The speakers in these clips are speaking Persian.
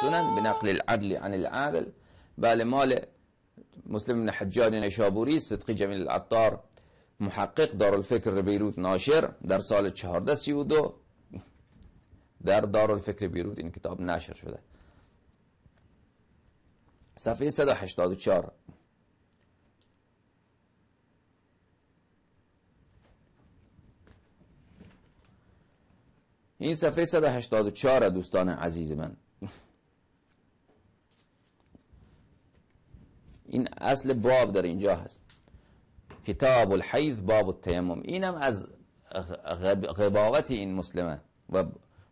سنن به نقل العدل عن العدل بله مال مسلم بن حجاج نشابوری صدقی جمیل العطار محقق دارالفکر بیروت ناشر در سال 1432 در دارالفکر بیروت این کتاب نشر شده صفحه 184 این صفحه 184 دوستان عزیز من این اصل باب در اینجا هست کتاب الحیض باب التیمم اینم از غباوت این مسلمه و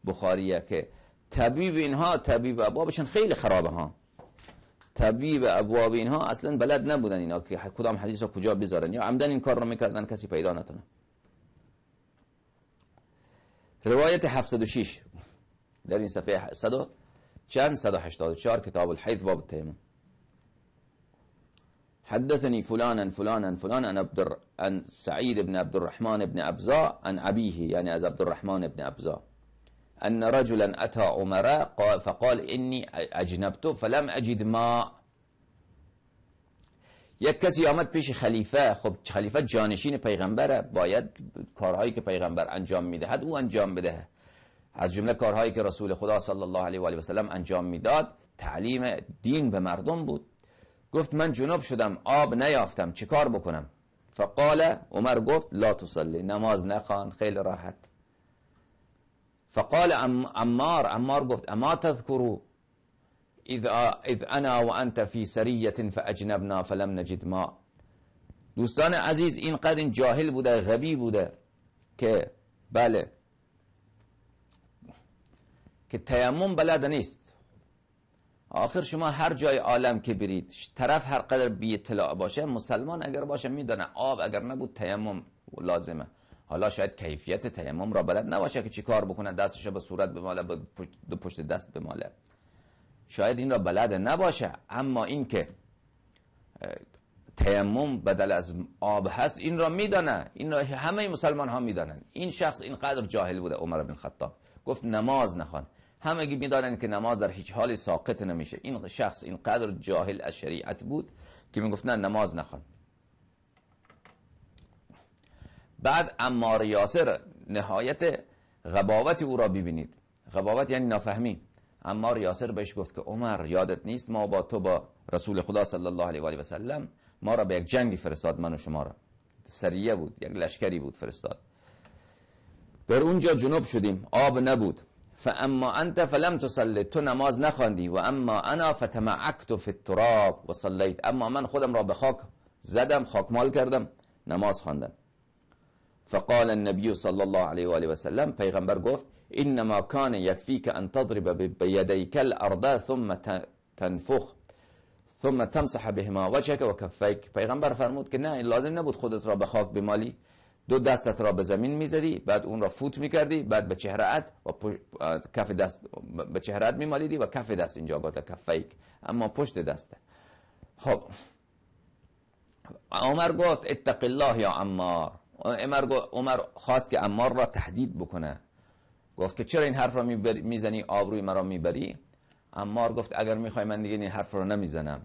بخاریه که طبیب اینها طبیب ابوابشون خیلی خرابه ها طبیب ابواب اینها اصلا بلد نبودن اینا که کدام حدیث رو کجا بذارن یا عمدن این کار رو میکردن کسی پیدا نتونه روایت 706 در این صفحه 100 چند 184 کتاب الحیض باب التیمم حدثني فلانا فلانا فلان عن عبد عن سعيد بن عبد الرحمن بن أبزاء عن أبيه يعني از عبد الرحمن بن أبزاء أن رجلا أتى عمر فقال اني أجنبت فلم اجد ما یک کسی آمد پیش خلیفه خب خلیفه جانشین پیغمبره باید کارهایی که پیغمبر انجام میدهد او انجام بده از جمله کارهایی که رسول خدا صلی الله علیه و آله و سلم انجام میداد تعلیم دین به مردم بود گفت من جنوب شدم آب نیافتم چیکار بکنم فقال عمر گفت لا تصلی نماز نخوان خیلی راحت فقال عمار عمار گفت اما تذکرو اذ, اذ انا و انت فی سریت فاجنبنا فلم نجد ما دوستان عزیز اینقدر این جاهل بوده غبی بوده که بله که تیمم بلد نیست آخر شما هر جای عالم که برید طرف هر قدر بی اطلاع باشه مسلمان اگر باشه میدانه آب اگر نبود تیمم لازمه حالا شاید کیفیت تیمم را بلد نباشه که چیکار بکنه دستش به صورت بماله دو پشت دست بماله شاید این را بلد نباشه اما این که تیمم بدل از آب هست این را میدانه این را همه مسلمان ها میدانن این شخص اینقدر جاهل بوده عمر بن خطاب گفت نماز نخوان همگی میدانند که نماز در هیچ حال ساقط نمیشه این شخص اینقدر جاهل از شریعت بود که میگفت نه نماز نخوان بعد امار یاسر نهایت غباوت او را ببینید غباوت یعنی نفهمی امار یاسر بهش گفت که عمر یادت نیست ما با تو با رسول خدا صلی الله علیه و آله و سلم ما را به یک جنگی فرستاد من و شما را سریه بود یک لشکری بود فرستاد در اونجا جنوب شدیم آب نبود فاما انت فلم تصلي تو نماز نخواندی و اما انا فتمعکت فی التراب و صلیت اما من خودم را به خاک زدم خاکمال کردم نماز خواندم فقال النبی صلی الله علیه و آله و سلم پیغمبر گفت انما کان یکفیک ان تضرب بيديك الارض ثم تنفخ ثم تمسح بهما وجهك وكفيك پیغمبر فرمود که نه لازم نبود خودت را به خاک بمالی دو دستت را به زمین میزدی بعد اون را فوت میکردی بعد به چهرهت و کف دست به چهرهت میمالیدی و کف دست اینجا گاته کفیک اما پشت دسته خب عمر گفت اتق الله یا عمار عمر خواست که عمار را تهدید بکنه گفت که چرا این حرف را میزنی آبروی مرا میبری عمار گفت اگر میخوای من دیگه این حرف را نمیزنم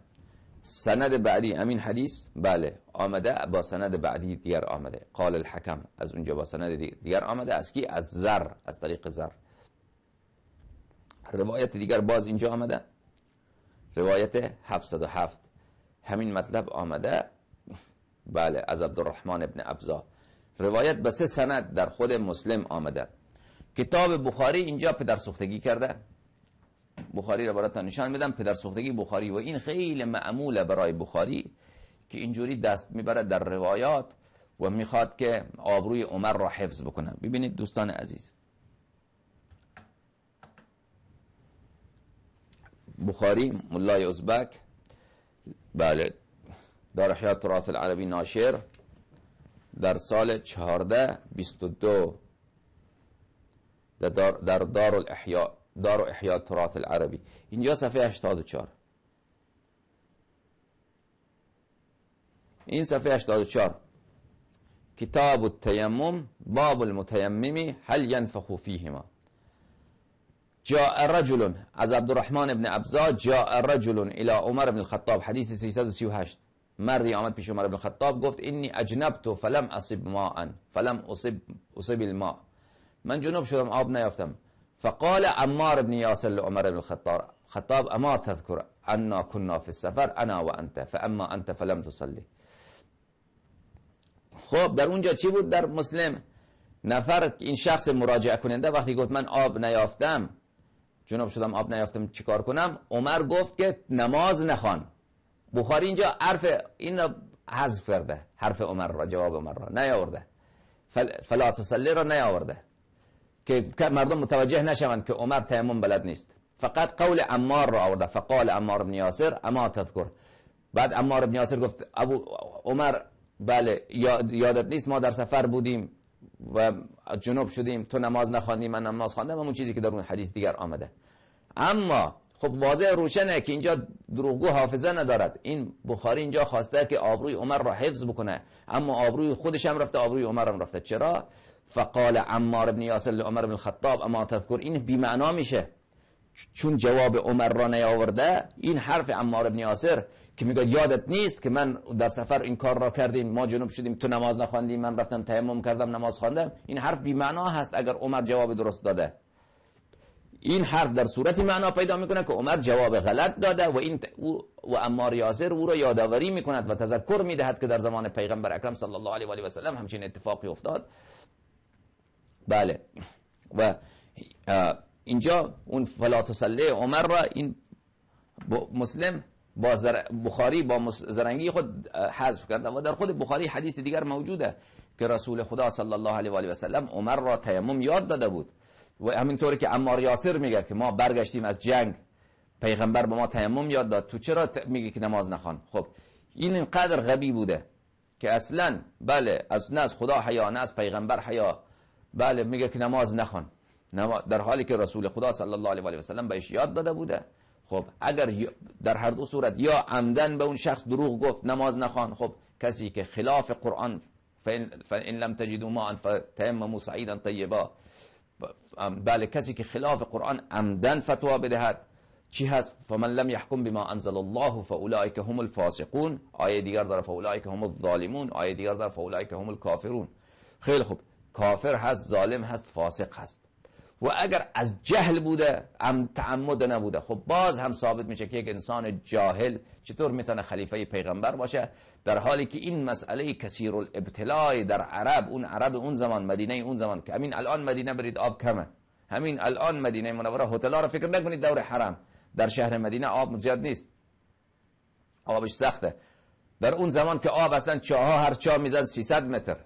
سند بعدی امین حدیث بله آمده با سند بعدی دیگر آمده قال الحکم از اونجا با سند دیگر آمده از کی از زر از طریق زر روایت دیگر باز اینجا آمده روایت 707 همین مطلب آمده بله از عبدالرحمن ابن ابزا روایت به سه سند در خود مسلم آمده کتاب بخاری اینجا پدر سختگی کرده بخاری را برای نشان میدم پدر سختگی بخاری و این خیلی معموله برای بخاری که اینجوری دست میبره در روایات و میخواد که آبروی عمر را حفظ بکنه ببینید دوستان عزیز بخاری ملای ازبک بله در حیات تراث العربی ناشر در سال 1422 در دار, در دار الاحیاء دار و احیاء تراث العربی اینجا صفحه 84 این صفحه 84 کتاب التیمم باب المتیممی هل ینفخ فیهما جاء رجل از عبدالرحمن ابن ابزا جاء رجل الى عمر بن الخطاب حدیث 338 مردی آمد پیش عمر بن الخطاب گفت اینی اجنبت فلم اصب ماء فلم اصب اصب الماء من جنوب شدم آب نیافتم فقال عمار بن ياسر لعمر بن الخطاب خطاب اما تذكر انا كنا في السفر انا وانت فاما انت فلم تصلي خب در اونجا چی بود در مسلم نفر این شخص مراجعه کننده وقتی گفت من آب نیافتم جنوب شدم آب نیافتم چیکار کنم عمر گفت که نماز نخوان بخاری اینجا حرف این را حذف کرده حرف عمر را جواب عمر را نیاورده فلا تصلی را نیاورده که مردم متوجه نشوند که عمر تیمم بلد نیست فقط قول عمار را آورده فقال عمار بن یاسر اما تذکر بعد عمار بن یاسر گفت ابو عمر بله یادت نیست ما در سفر بودیم و جنوب شدیم تو نماز نخواندی من نماز خواندم اون چیزی که در اون حدیث دیگر آمده اما خب واضح روشنه که اینجا دروغگو حافظه ندارد این بخاری اینجا خواسته که آبروی عمر را حفظ بکنه اما آبروی خودش هم رفته آبروی عمر هم رفته چرا فقال عمار بن یاسر لعمر بن الخطاب اما تذکر این معنا میشه چون جواب عمر را نیاورده این حرف عمار بن یاسر که میگه یادت نیست که من در سفر این کار را کردیم ما جنوب شدیم تو نماز نخواندی من رفتم تیمم کردم نماز خواندم این حرف بی معنا هست اگر عمر جواب درست داده این حرف در صورتی معنا پیدا میکنه که عمر جواب غلط داده و این و عمار یاسر او را یادآوری میکند و تذکر میدهد که در زمان پیغمبر اکرم صلی الله علیه و آله و سلم همچین اتفاقی افتاد بله و اینجا اون تسله عمر را این مسلم با بخاری با زرنگی خود حذف کرده و در خود بخاری حدیث دیگر موجوده که رسول خدا صلی الله علیه و آله و سلم عمر را تیمم یاد داده بود و همینطوری که عمار یاسر میگه که ما برگشتیم از جنگ پیغمبر به ما تیمم یاد داد تو چرا میگه میگی که نماز نخوان خب این اینقدر غبی بوده که اصلا بله از نه از خدا حیا نه از پیغمبر حیا بله میگه که نماز نخوان در حالی که رسول خدا صلی الله علیه و سلم بهش یاد داده بوده خب اگر در هر دو صورت یا عمدن به اون شخص دروغ گفت نماز نخوان خب کسی که خلاف قرآن فان لم تجدوا ماء فتيمموا صعيدا طیبا بله کسی که خلاف قرآن عمدن فتوا بدهد چی هست فمن لم يحكم بما انزل الله فاولئك هم الفاسقون آیه دیگر داره فاولئک هم الظالمون آیه دیگر داره فاولئک هم الکافرون خیلی خوب کافر هست ظالم هست فاسق هست و اگر از جهل بوده تعمد نبوده خب باز هم ثابت میشه که یک انسان جاهل چطور میتونه خلیفه پیغمبر باشه در حالی که این مسئله کثیر الابتلاء در عرب اون عرب اون زمان مدینه اون زمان که همین الان مدینه برید آب کمه همین الان مدینه منوره ها رو فکر نکنید دور حرم در شهر مدینه آب زیاد نیست آبش سخته در اون زمان که آب اصلا چاها هر چاه میزد 300 متر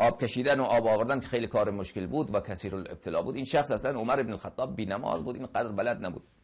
آب کشیدن و آب آوردن که خیلی کار مشکل بود و کثیر الابتلا بود این شخص اصلا عمر ابن الخطاب بی نماز بود این قدر بلد نبود